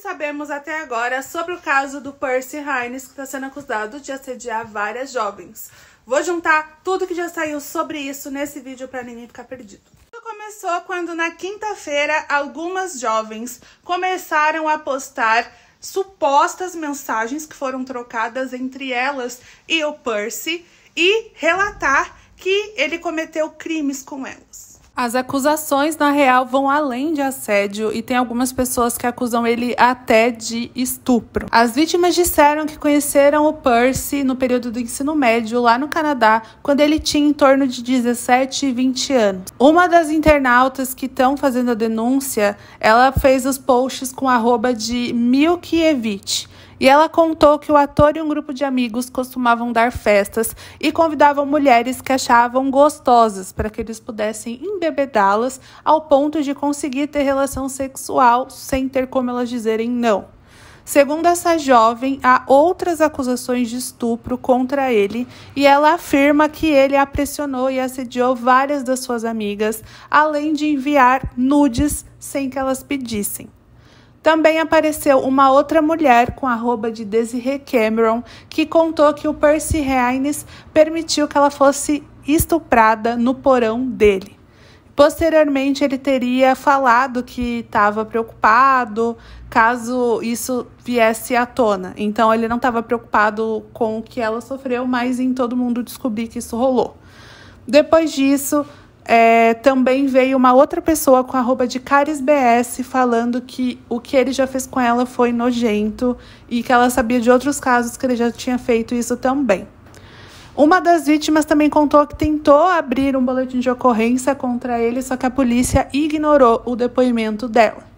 sabemos até agora sobre o caso do Percy Hines, que está sendo acusado de assediar várias jovens. Vou juntar tudo que já saiu sobre isso nesse vídeo para ninguém ficar perdido. Tudo começou quando na quinta-feira algumas jovens começaram a postar supostas mensagens que foram trocadas entre elas e o Percy e relatar que ele cometeu crimes com elas. As acusações, na real, vão além de assédio e tem algumas pessoas que acusam ele até de estupro. As vítimas disseram que conheceram o Percy no período do ensino médio lá no Canadá, quando ele tinha em torno de 17 e 20 anos. Uma das internautas que estão fazendo a denúncia, ela fez os posts com arroba de Milkiewicz. E ela contou que o ator e um grupo de amigos costumavam dar festas e convidavam mulheres que achavam gostosas para que eles pudessem embebedá-las ao ponto de conseguir ter relação sexual sem ter como elas dizerem não. Segundo essa jovem, há outras acusações de estupro contra ele e ela afirma que ele a pressionou e assediou várias das suas amigas, além de enviar nudes sem que elas pedissem. Também apareceu uma outra mulher com a arroba de Desiree Cameron, que contou que o Percy Hines permitiu que ela fosse estuprada no porão dele. Posteriormente, ele teria falado que estava preocupado caso isso viesse à tona. Então, ele não estava preocupado com o que ela sofreu, mas em todo mundo descobrir que isso rolou. Depois disso, é, também veio uma outra pessoa com roupa de CarisBS falando que o que ele já fez com ela foi nojento e que ela sabia de outros casos que ele já tinha feito isso também. Uma das vítimas também contou que tentou abrir um boletim de ocorrência contra ele, só que a polícia ignorou o depoimento dela.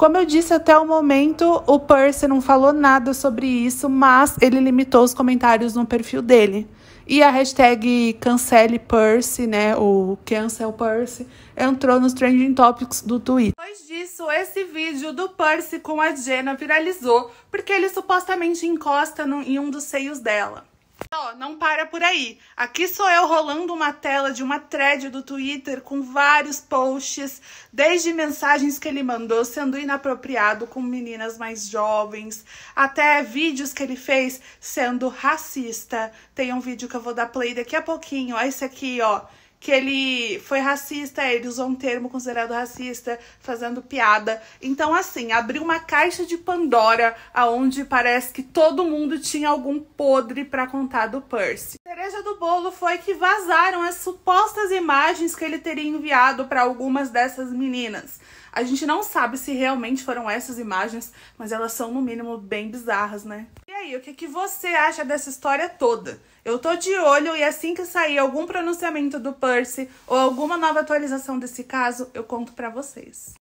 Como eu disse até o momento, o Percy não falou nada sobre isso, mas ele limitou os comentários no perfil dele. E a hashtag cancele Percy, né? O cancel Percy entrou nos trending topics do Twitter. Depois disso, esse vídeo do Percy com a Jenna viralizou porque ele supostamente encosta no, em um dos seios dela. Ó, não para por aí. Aqui sou eu rolando uma tela de uma thread do Twitter com vários posts, desde mensagens que ele mandou sendo inapropriado com meninas mais jovens, até vídeos que ele fez sendo racista. Tem um vídeo que eu vou dar play daqui a pouquinho, ó, esse aqui, ó que ele foi racista, ele usou um termo considerado racista, fazendo piada. Então, assim, abriu uma caixa de Pandora aonde parece que todo mundo tinha algum podre para contar do Percy. A cereja do bolo foi que vazaram as supostas imagens que ele teria enviado para algumas dessas meninas. A gente não sabe se realmente foram essas imagens, mas elas são no mínimo bem bizarras, né? aí, o que, que você acha dessa história toda? Eu tô de olho e assim que sair algum pronunciamento do Percy ou alguma nova atualização desse caso, eu conto para vocês.